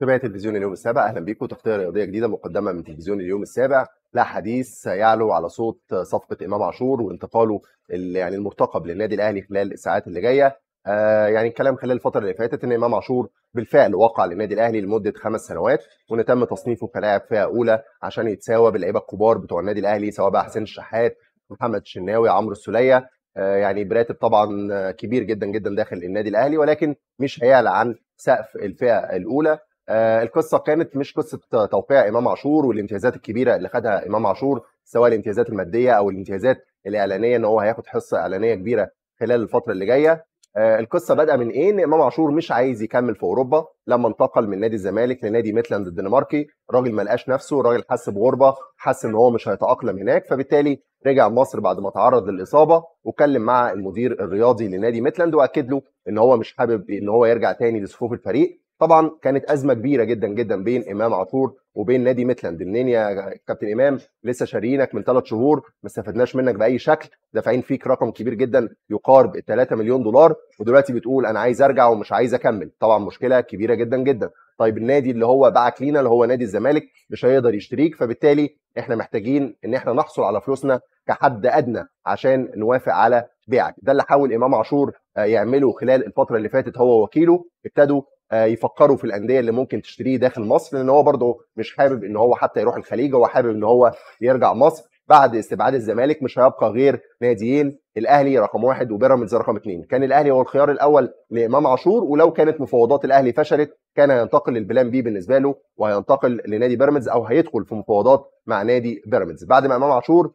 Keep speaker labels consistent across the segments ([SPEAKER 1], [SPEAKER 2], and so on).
[SPEAKER 1] تابعي تلفزيون اليوم السابع اهلا بيكم تغطيه رياضيه جديده مقدمه من تلفزيون اليوم السابع لا حديث يعلو على صوت صفقه امام عاشور وانتقاله يعني المرتقب للنادي الاهلي خلال الساعات اللي جايه آه يعني الكلام خلال الفتره اللي فاتت ان امام عاشور بالفعل وقع للنادي الاهلي لمده خمس سنوات وان تم تصنيفه كلاعب فئه اولى عشان يتساوى باللعيبه الكبار بتوع النادي الاهلي سواء بقى حسين الشحات محمد الشناوي عمرو السوليه آه يعني براتب طبعا كبير جدا جدا داخل النادي الاهلي ولكن مش هيعلى عن سقف الفئه الاولى آه، القصه كانت مش قصه توقيع امام عاشور والامتيازات الكبيره اللي خدها امام عاشور سواء الامتيازات الماديه او الامتيازات الاعلانيه ان هو هياخد حصه اعلانيه كبيره خلال الفتره اللي جايه آه، القصه بدأ من ايه؟ ان امام عاشور مش عايز يكمل في اوروبا لما انتقل من نادي الزمالك لنادي ميتلاند الدنماركي، راجل ما لقاش نفسه، راجل حس بغربه، حس ان هو مش هيتاقلم هناك، فبالتالي رجع مصر بعد ما تعرض للاصابه واتكلم مع المدير الرياضي لنادي ميتلاند واكد له ان هو مش حابب ان هو يرجع تاني لصفوف الفريق، طبعا كانت ازمه كبيره جدا جدا بين امام عاشور وبين نادي ميتلاند منين يا كابتن امام لسه شاريينك من ثلاث شهور ما استفدناش منك باي شكل دافعين فيك رقم كبير جدا يقارب 3 مليون دولار ودلوقتي بتقول انا عايز ارجع ومش عايز اكمل طبعا مشكله كبيره جدا جدا طيب النادي اللي هو باعك لينا اللي هو نادي الزمالك مش هيقدر يشتريك فبالتالي احنا محتاجين ان احنا نحصل على فلوسنا كحد ادنى عشان نوافق على بيعك ده اللي حاول امام عاشور آه، يعمله خلال الفتره اللي فاتت هو وكيله ابتدوا آه، يفكروا في الانديه اللي ممكن تشتريه داخل مصر لان هو برده مش حابب ان هو حتى يروح الخليج هو حابب ان هو يرجع مصر بعد استبعاد الزمالك مش هيبقى غير ناديين الاهلي رقم واحد وبيراميدز رقم اثنين كان الاهلي هو الخيار الاول لامام عاشور ولو كانت مفاوضات الاهلي فشلت كان هينتقل للبلان بي بالنسبه له وهينتقل لنادي بيراميدز او هيدخل في مفاوضات مع نادي بيراميدز بعد ما امام عاشور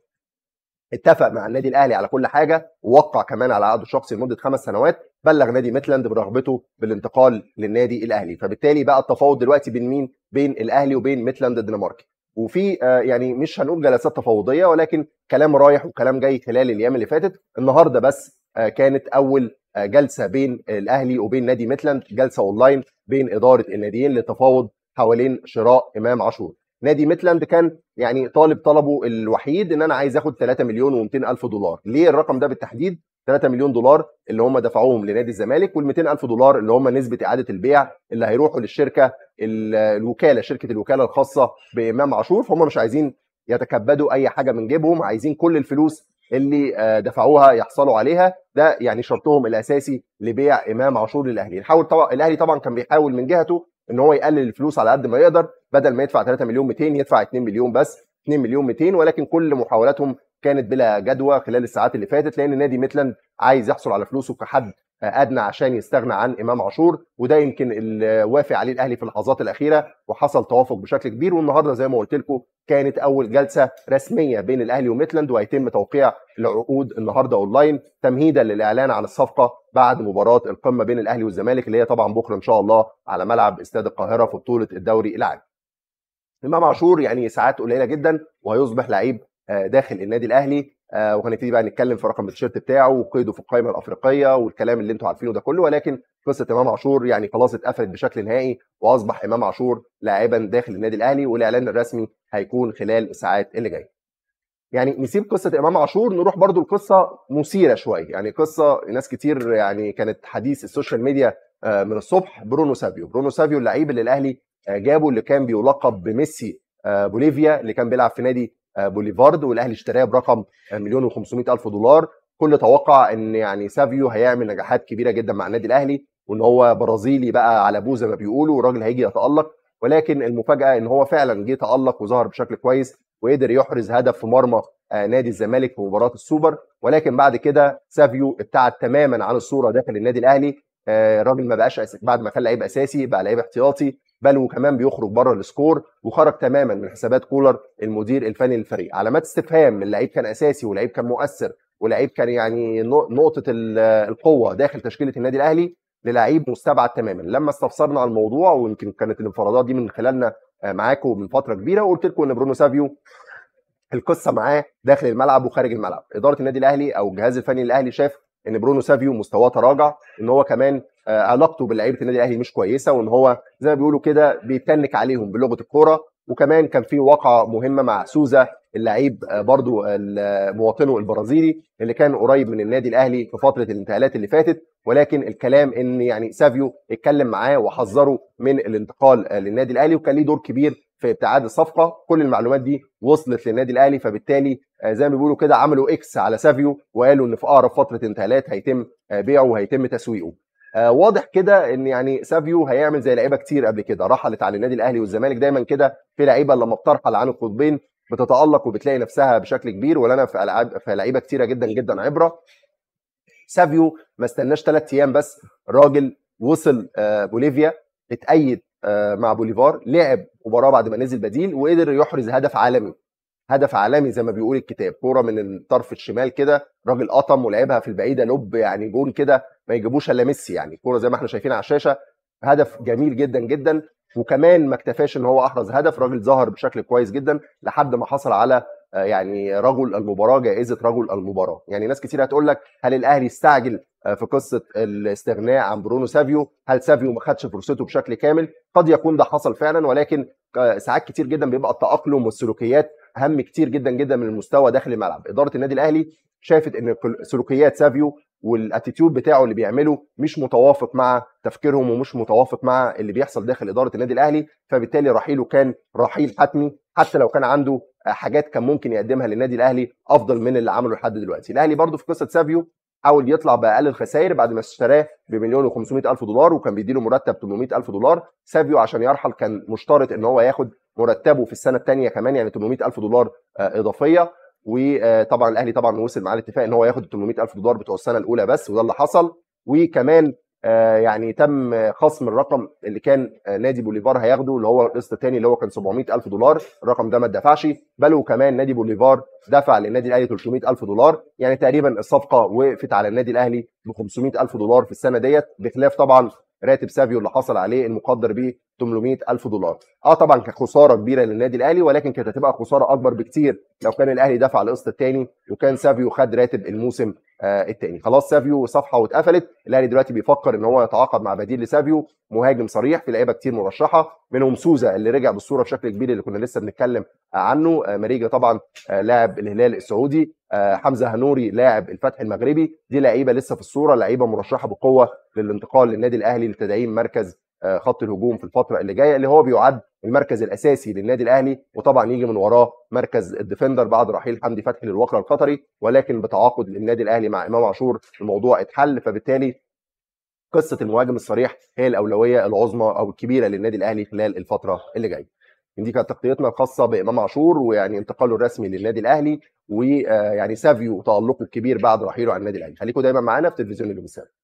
[SPEAKER 1] اتفق مع النادي الاهلي على كل حاجه ووقع كمان على عقده الشخصي لمده خمس سنوات بلغ نادي ميتلاند برغبته بالانتقال للنادي الاهلي فبالتالي بقى التفاوض دلوقتي بين مين بين الاهلي وبين ميتلاند الدنماركي وفي آه، يعني مش هنقول جلسات تفاوضيه ولكن كلام رايح وكلام جاي خلال الايام اللي فاتت النهارده بس آه، كانت اول آه، جلسه بين الاهلي وبين نادي ميتلاند جلسه اونلاين بين اداره الناديين للتفاوض حوالين شراء امام عاشور نادي ميتلاند كان يعني طالب طلبه الوحيد ان انا عايز اخد 3 مليون و200 الف دولار ليه الرقم ده بالتحديد 3 مليون دولار اللي هم دفعوهم لنادي الزمالك وال200 الف دولار اللي هم نسبه اعاده البيع اللي هيروحوا للشركه الوكاله شركه الوكاله الخاصه بامام عاشور فهم مش عايزين يتكبدوا اي حاجه من جيبهم عايزين كل الفلوس اللي آه، دفعوها يحصلوا عليها ده يعني شرطهم الاساسي لبيع امام عاشور للاهلي طبعا الاهلي طبعا كان بيحاول من جهته ان هو يقلل الفلوس على قد ما يقدر بدل ما يدفع 3 مليون 200 يدفع 2 مليون بس 2 مليون 200 ولكن كل محاولاتهم كانت بلا جدوى خلال الساعات اللي فاتت لان نادي ميتلاند عايز يحصل على فلوسه كحد ادنى عشان يستغنى عن امام عاشور وده يمكن اللي وافق عليه الاهلي في اللحظات الاخيره وحصل توافق بشكل كبير والنهارده زي ما قلت لكم كانت اول جلسه رسميه بين الاهلي وميتلاند وهيتم توقيع العقود النهارده اونلاين تمهيدا للاعلان عن الصفقه بعد مباراه القمه بين الاهلي والزمالك اللي هي طبعا بكره ان شاء الله على ملعب استاد القاهره في بطوله الدوري العام امام عاشور يعني ساعات قليله جدا وهيصبح لعيب آه، داخل النادي الاهلي آه، وهنبتدي بقى نتكلم في رقم التيشيرت بتاعه وقيده في القائمه الافريقيه والكلام اللي انتم عارفينه ده كله ولكن قصه امام عاشور يعني خلاص اتقفلت بشكل نهائي واصبح امام عاشور لاعبا داخل النادي الاهلي والاعلان الرسمي هيكون خلال الساعات اللي جايه. يعني نسيب قصه امام عاشور نروح برضو لقصه مثيره شويه يعني قصه ناس كتير يعني كانت حديث السوشيال ميديا آه، من الصبح برونو سافيو برونو سافيو اللعيب اللي الاهلي جابه اللي كان بيلقب بميسي بوليفيا اللي كان بيلعب في نادي آه، بوليفارد والاهلي اشتراه برقم مليون و500 الف دولار كل توقع ان يعني سافيو هيعمل نجاحات كبيره جدا مع النادي الاهلي وان هو برازيلي بقى على بوزه زي ما بيقولوا والراجل هيجي يتالق ولكن المفاجاه ان هو فعلا جه تالق وظهر بشكل كويس وقدر يحرز هدف في مرمى آه، نادي الزمالك في مباراه السوبر ولكن بعد كده سافيو ابتعد تماما عن الصوره داخل النادي الاهلي آه، الراجل ما بقاش بعد ما كان لعيب اساسي بقى لعيب احتياطي بل وكمان بيخرج بره السكور وخرج تماما من حسابات كولر المدير الفني للفريق علامات استفهام اللعيب كان اساسي ولعيب كان مؤثر ولعيب كان يعني نقطه القوه داخل تشكيله النادي الاهلي للعيب مستبعد تماما لما استفسرنا على الموضوع ويمكن كانت الانفرادات دي من خلالنا آه، معاكم من فتره كبيره وقلت لكم ان برونو سافيو القصه معاه داخل الملعب وخارج الملعب اداره النادي الاهلي او الجهاز الفني الاهلي شاف ان برونو سافيو مستواه تراجع ان هو كمان آه، علاقته بلعيبه النادي الاهلي مش كويسه وان هو زي ما بيقولوا كده بيتنك عليهم بلغه الكوره وكمان كان في واقعه مهمه مع سوزا اللعيب آه، برضو مواطنه البرازيلي اللي كان قريب من النادي الاهلي في فتره الانتقالات اللي فاتت ولكن الكلام ان يعني سافيو اتكلم معاه وحذره من الانتقال آه، للنادي الاهلي وكان ليه دور كبير في ابتعاد الصفقه كل المعلومات دي وصلت للنادي الاهلي فبالتالي زي ما بيقولوا كده عملوا اكس على سافيو وقالوا ان في اقرب فتره انتقالات هيتم بيعه وهيتم تسويقه آه، واضح كده ان يعني سافيو هيعمل زي لعيبه كتير قبل كده رحلت على النادي الاهلي والزمالك دايما كده في لعيبه لما بترحل عن القطبين بتتالق وبتلاقي نفسها بشكل كبير ولا انا في العاب في لعيبه كتيره جدا إيه. جدا عبره سافيو ما استناش ثلاث ايام بس راجل وصل آه، بوليفيا اتأيد آه، مع بوليفار لعب مباراه بعد ما نزل بديل وقدر يحرز هدف عالمي هدف عالمي زي ما بيقول الكتاب كوره من الطرف الشمال كده راجل قطم ولعبها في البعيده لوب يعني جون كده ما يجيبوش الا ميسي يعني الكوره زي ما احنا شايفين على الشاشه هدف جميل جدا جدا وكمان ما اكتفاش ان هو احرز هدف راجل ظهر بشكل كويس جدا لحد ما حصل على آه، يعني رجل المباراه جائزه رجل المباراه يعني ناس كتير هتقول لك هل الاهلي استعجل آه، في قصه الاستغناء عن برونو سافيو هل سافيو ما خدش فرصته بشكل كامل قد يكون ده حصل فعلا ولكن آه، ساعات كتير جدا بيبقى التاقلم والسلوكيات اهم كتير جدا جدا من المستوى داخل الملعب اداره النادي الاهلي شافت ان سلوكيات سافيو والاتيتيود بتاعه اللي بيعمله مش متوافق مع تفكيرهم ومش متوافق مع اللي بيحصل داخل اداره النادي الاهلي فبالتالي رحيله كان رحيل حتمي حتى لو كان عنده حاجات كان ممكن يقدمها للنادي الاهلي افضل من اللي عمله لحد دلوقتي الاهلي برضه في قصه سافيو حاول يطلع باقل الخسائر بعد ما اشتراه بمليون و500 الف دولار وكان بيديله مرتب 800 الف دولار سافيو عشان يرحل كان مشترط ان هو ياخد مرتبه في السنه الثانيه كمان يعني 800 الف دولار آه، اضافيه وطبعا الاهلي طبعا وصل معاه الاتفاق ان هو ياخد 800000 دولار بتوع السنه الاولى بس وده اللي حصل وكمان آه، يعني تم خصم الرقم اللي كان آه، نادي بوليفار هياخده اللي هو القسط الثاني اللي هو كان 700000 دولار الرقم ده ما اتدفعش بل وكمان نادي بوليفار دفع للنادي الاهلي 300000 دولار يعني تقريبا الصفقه وقفت على النادي الاهلي ب 500000 دولار في السنه ديت بخلاف طبعا راتب سافيو اللي حصل عليه المقدر ب 800000 دولار اه طبعا كخساره كبيره للنادي الاهلي ولكن كانت هتبقى خساره اكبر بكتير لو كان الاهلي دفع القسط الثاني وكان سافيو خد راتب الموسم آه الثاني خلاص سافيو صفحه واتقفلت الاهلي دلوقتي بيفكر ان هو يتعاقد مع بديل لسافيو مهاجم صريح في لعيبه كتير مرشحه منهم سوزا اللي رجع بالصوره بشكل كبير اللي كنا لسه بنتكلم آه، عنه آه مريجا طبعا آه لاعب الهلال السعودي آه حمزه هنوري لاعب الفتح المغربي دي لعيبه لسه في الصوره لعيبه مرشحه بقوه للانتقال للنادي الاهلي لتدعيم مركز آه، خط الهجوم في الفتره اللي جايه اللي هو بيعد المركز الاساسي للنادي الاهلي وطبعا يجي من وراه مركز الديفندر بعد رحيل حمدي فتحي للوكرة القطري ولكن بتعاقد النادي الاهلي مع امام عاشور الموضوع اتحل فبالتالي قصه المهاجم الصريح هي الاولويه العظمى او الكبيره للنادي الاهلي خلال الفتره اللي جايه. دي كانت تغطيتنا الخاصه بامام عاشور ويعني انتقاله الرسمي للنادي الاهلي ويعني سافيو وتالقه الكبير بعد رحيله عن النادي الاهلي خليكم دايما معانا في تلفزيون اليوم السابع